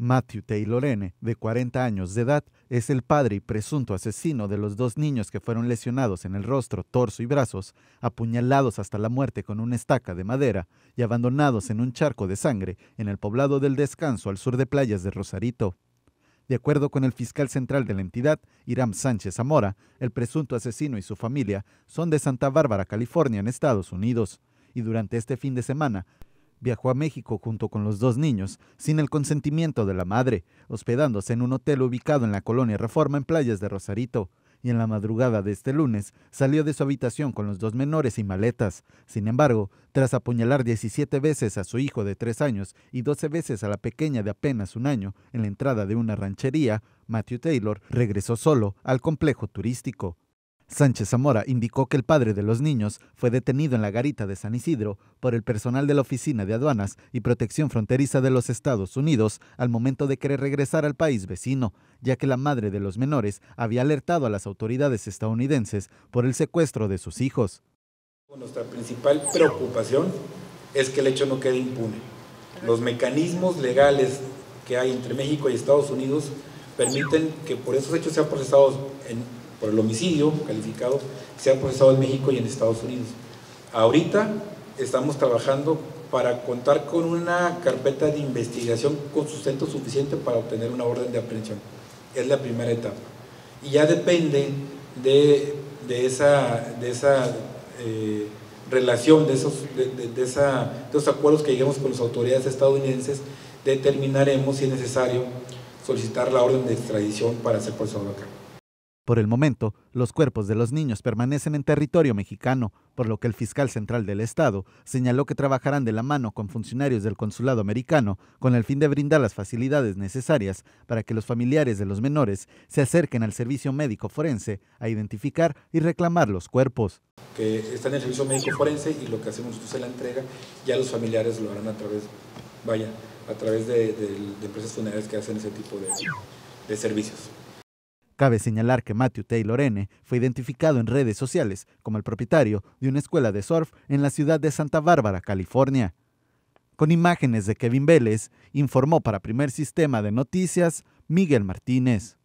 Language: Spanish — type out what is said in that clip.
Matthew Taylor N., de 40 años de edad, es el padre y presunto asesino de los dos niños que fueron lesionados en el rostro, torso y brazos, apuñalados hasta la muerte con una estaca de madera y abandonados en un charco de sangre en el poblado del Descanso al sur de playas de Rosarito. De acuerdo con el fiscal central de la entidad, Irán Sánchez Zamora, el presunto asesino y su familia son de Santa Bárbara, California, en Estados Unidos, y durante este fin de semana viajó a México junto con los dos niños, sin el consentimiento de la madre, hospedándose en un hotel ubicado en la colonia Reforma en playas de Rosarito, y en la madrugada de este lunes salió de su habitación con los dos menores y maletas. Sin embargo, tras apuñalar 17 veces a su hijo de 3 años y 12 veces a la pequeña de apenas un año en la entrada de una ranchería, Matthew Taylor regresó solo al complejo turístico. Sánchez Zamora indicó que el padre de los niños fue detenido en la garita de San Isidro por el personal de la Oficina de Aduanas y Protección Fronteriza de los Estados Unidos al momento de querer regresar al país vecino, ya que la madre de los menores había alertado a las autoridades estadounidenses por el secuestro de sus hijos. Nuestra principal preocupación es que el hecho no quede impune. Los mecanismos legales que hay entre México y Estados Unidos permiten que por esos hechos sean procesados en por el homicidio calificado se han procesado en México y en Estados Unidos. Ahorita estamos trabajando para contar con una carpeta de investigación con sustento suficiente para obtener una orden de aprehensión. Es la primera etapa. Y ya depende de, esa, de esa eh, relación, de esos, de, esa, de esos acuerdos que lleguemos con las autoridades estadounidenses, determinaremos si es necesario solicitar la orden de extradición para ser procesado acá. Por el momento, los cuerpos de los niños permanecen en territorio mexicano, por lo que el fiscal central del Estado señaló que trabajarán de la mano con funcionarios del consulado americano con el fin de brindar las facilidades necesarias para que los familiares de los menores se acerquen al servicio médico forense a identificar y reclamar los cuerpos. Que está en el servicio médico forense y lo que hacemos es la entrega, ya los familiares lo harán a través, vaya, a través de, empresas funerarias que hacen ese tipo de servicios. Cabe señalar que Matthew Taylor N. fue identificado en redes sociales como el propietario de una escuela de surf en la ciudad de Santa Bárbara, California. Con imágenes de Kevin Vélez, informó para Primer Sistema de Noticias Miguel Martínez.